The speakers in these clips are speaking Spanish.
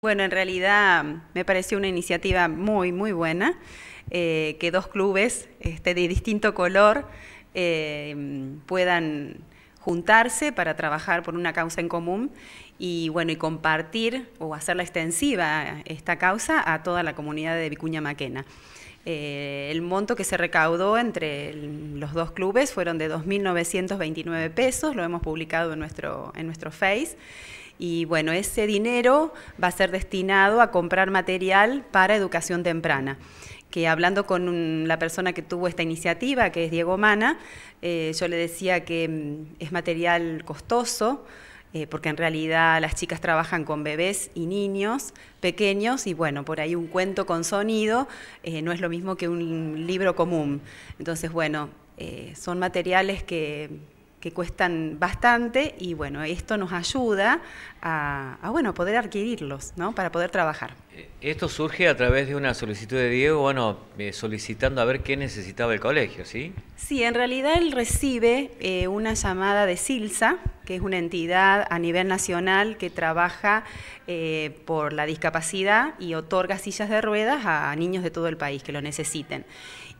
Bueno, en realidad mm, me pareció una iniciativa muy, muy buena, eh, que dos clubes este, de distinto color eh, puedan juntarse para trabajar por una causa en común y bueno, y compartir o hacerla extensiva eh, esta causa a toda la comunidad de Vicuña Maquena. Eh, el monto que se recaudó entre los dos clubes fueron de 2.929 pesos, lo hemos publicado en nuestro, en nuestro Face. Y bueno, ese dinero va a ser destinado a comprar material para educación temprana que hablando con la persona que tuvo esta iniciativa, que es Diego Mana, eh, yo le decía que mm, es material costoso, eh, porque en realidad las chicas trabajan con bebés y niños pequeños y bueno, por ahí un cuento con sonido eh, no es lo mismo que un libro común. Entonces, bueno, eh, son materiales que, que cuestan bastante y bueno, esto nos ayuda a, poder adquirirlos, ¿no? Para poder trabajar. Eh, esto surge a través de una solicitud de Diego, bueno, eh, solicitando a ver qué necesitaba el colegio, ¿sí? Sí, en realidad él recibe eh, una llamada de Silsa, que es una entidad a nivel nacional que trabaja por la discapacidad y otorga sillas de ruedas a niños de todo el país que lo necesiten.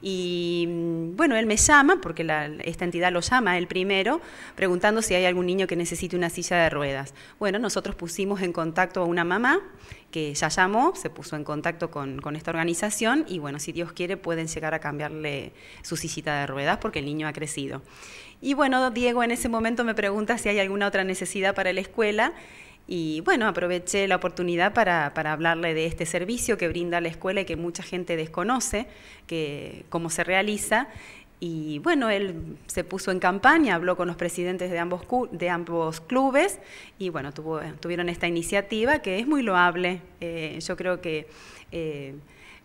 Y mm, bueno, él me llama, porque esta entidad lo llama el primero, preguntando si hay algún niño que necesite una silla de ruedas. Bueno, nosotros pusimos en contacto a una mamá que ya llamó, se puso en contacto con, esta organización y bueno, si Dios quiere pueden llegar a cambiarle su sillita de ruedas porque el niño ha crecido. Y bueno, Diego en ese momento me pregunta si hay alguna otra necesidad para la escuela y bueno, aproveché la oportunidad para, hablarle de este servicio que brinda la escuela y que mucha gente desconoce que, cómo se realiza y bueno, él se puso en campaña, habló con los presidentes de ambos, de ambos clubes y bueno, tuvo, tuvieron esta iniciativa que es muy loable. Eh, yo creo que eh,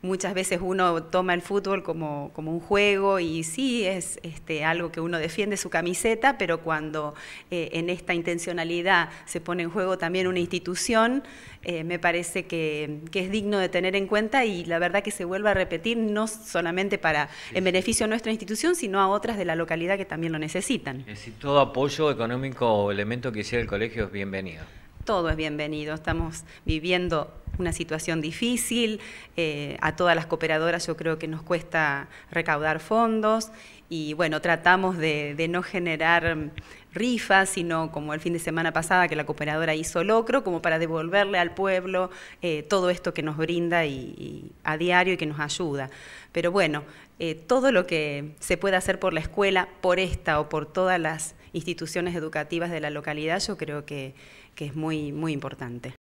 muchas veces uno toma el fútbol como, un juego y sí es este, algo que uno defiende su camiseta, pero cuando eh, en esta intencionalidad se pone en juego también una institución, eh, me parece que, es digno de tener en cuenta y la verdad que se vuelva a repetir no solamente para en beneficio a nuestra institución, sino a otras de la localidad que también lo necesitan. Es eh, todo apoyo económico o elemento que sea el colegio es bienvenido todo es bienvenido. Estamos viviendo una situación difícil, eh, a todas las cooperadoras yo creo que nos cuesta recaudar fondos y bueno, tratamos de, no generar rifas, sino como el fin de semana pasada que la cooperadora hizo locro, como para devolverle al pueblo eh, todo esto que nos brinda y, a diario y que nos ayuda. Pero bueno, eh, todo lo que se pueda hacer por la escuela, por esta o por todas las instituciones educativas de la localidad, yo creo que, es muy, muy importante.